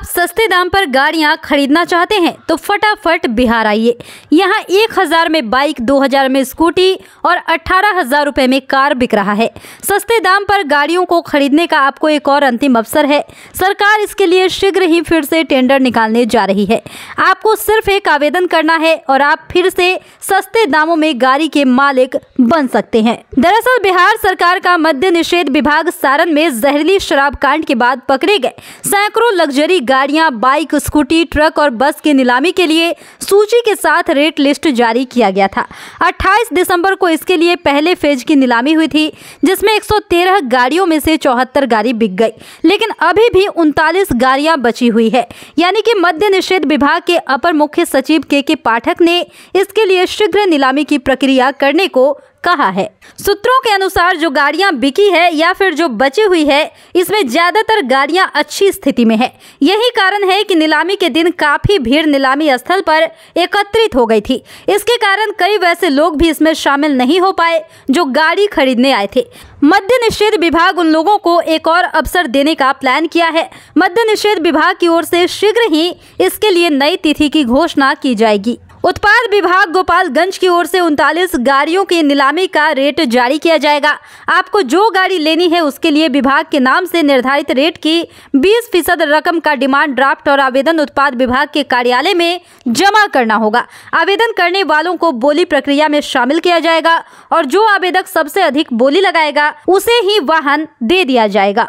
आप सस्ते दाम पर गाड़ियां खरीदना चाहते हैं तो फटाफट बिहार आइए यहां एक हज़ार में बाइक दो हज़ार में स्कूटी और अठारह हज़ार रूपए में कार बिक रहा है सस्ते दाम पर गाड़ियों को खरीदने का आपको एक और अंतिम अवसर है सरकार इसके लिए शीघ्र ही फिर से टेंडर निकालने जा रही है आपको सिर्फ एक आवेदन करना है और आप फिर से सस्ते दामों में गाड़ी के मालिक बन सकते हैं दरअसल बिहार सरकार का मद्य निषेध विभाग सारण में जहरीली शराब कांड के बाद पकड़े गए सैकड़ों लग्जरी गाड़ियां, बाइक स्कूटी ट्रक और बस की नीलामी के लिए सूची के साथ रेट लिस्ट जारी किया गया था 28 दिसंबर को इसके लिए पहले फेज की नीलामी हुई थी जिसमें 113 गाड़ियों में से चौहत्तर गाड़ी बिक गई लेकिन अभी भी उनतालीस गाड़ियां बची हुई है यानी कि मध्य निषेध विभाग के अपर मुख्य सचिव के के पाठक ने इसके लिए शीघ्र नीलामी की प्रक्रिया करने को कहा है सूत्रों के अनुसार जो गाड़ियां बिकी है या फिर जो बची हुई है इसमें ज्यादातर गाड़ियां अच्छी स्थिति में है यही कारण है कि नीलामी के दिन काफी भीड़ नीलामी स्थल पर एकत्रित हो गई थी इसके कारण कई वैसे लोग भी इसमें शामिल नहीं हो पाए जो गाड़ी खरीदने आए थे मध्य निषेध विभाग उन लोगों को एक और अवसर देने का प्लान किया है मध्य निषेध विभाग की ओर से शीघ्र ही इसके लिए नई तिथि की घोषणा की जाएगी उत्पाद विभाग गोपालगंज की ओर से उनतालीस गाड़ियों की नीलामी का रेट जारी किया जाएगा आपको जो गाड़ी लेनी है उसके लिए विभाग के नाम से निर्धारित रेट की 20 फीसद रकम का डिमांड ड्राफ्ट और आवेदन उत्पाद विभाग के कार्यालय में जमा करना होगा आवेदन करने वालों को बोली प्रक्रिया में शामिल किया जाएगा और जो आवेदक सबसे अधिक बोली लगाएगा उसे ही वाहन दे दिया जाएगा